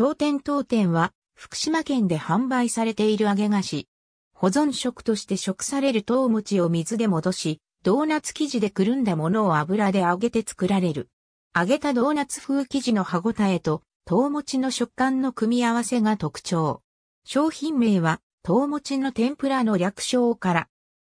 当店当店は、福島県で販売されている揚げ菓子。保存食として食される糖餅を水で戻し、ドーナツ生地でくるんだものを油で揚げて作られる。揚げたドーナツ風生地の歯ごたえと、糖餅の食感の組み合わせが特徴。商品名は、糖餅の天ぷらの略称から、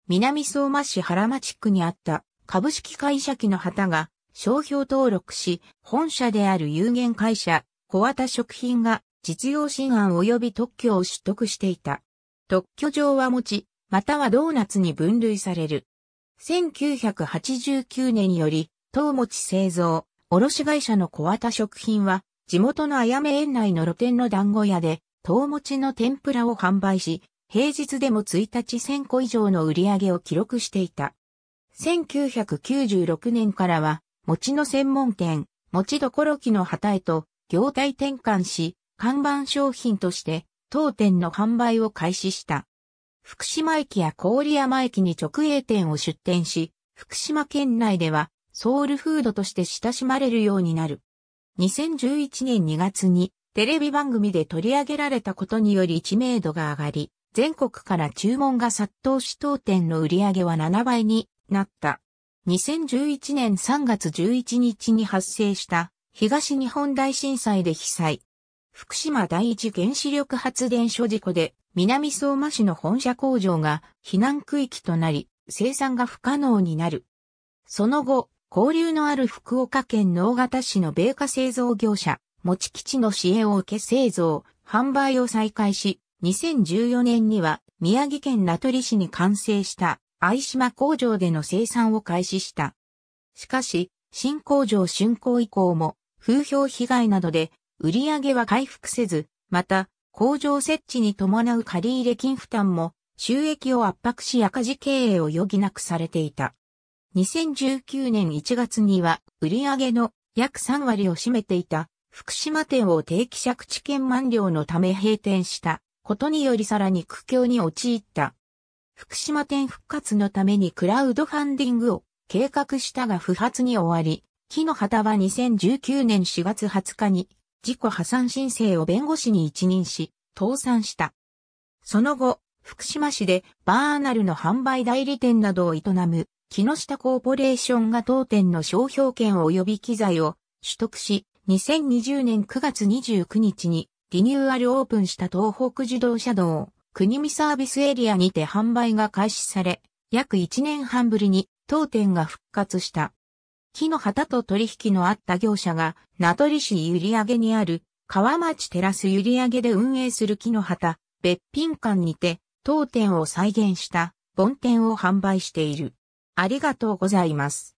南相馬市原町区にあった株式会社機の旗が商標登録し、本社である有限会社小型食品が実用新案及び特許を取得していた。特許上は餅、またはドーナツに分類される。1989年より、当餅製造、卸会社の小型食品は、地元のあやめ園内の露店の団子屋で、当餅の天ぷらを販売し、平日でも1日1000個以上の売り上げを記録していた。1996年からは、餅の専門店、餅どころきの旗へと業態転換し、看板商品として当店の販売を開始した。福島駅や郡山駅に直営店を出店し、福島県内ではソウルフードとして親しまれるようになる。2011年2月にテレビ番組で取り上げられたことにより知名度が上がり、全国から注文が殺到し当店の売り上げは7倍になった。2011年3月11日に発生した東日本大震災で被災。福島第一原子力発電所事故で南相馬市の本社工場が避難区域となり生産が不可能になる。その後、交流のある福岡県農型市の米化製造業者、持ち基地の支援を受け製造、販売を再開し、2014年には宮城県名取市に完成した愛島工場での生産を開始した。しかし、新工場竣工以降も風評被害などで売り上げは回復せず、また工場設置に伴う借入金負担も収益を圧迫し赤字経営を余儀なくされていた。2019年1月には売上の約3割を占めていた福島店を定期借地権満了のため閉店したことによりさらに苦境に陥った。福島店復活のためにクラウドファンディングを計画したが不発に終わり、木の旗は2019年4月20日に、自己破産申請を弁護士に一任し、倒産した。その後、福島市でバーナルの販売代理店などを営む、木下コーポレーションが当店の商標権及び機材を取得し、2020年9月29日にリニューアルオープンした東北自動車道、国見サービスエリアにて販売が開始され、約1年半ぶりに当店が復活した。木の旗と取引のあった業者が、名取市閖上にある、川町テラス閖上で運営する木の旗、別品館にて、当店を再現した、梵店を販売している。ありがとうございます。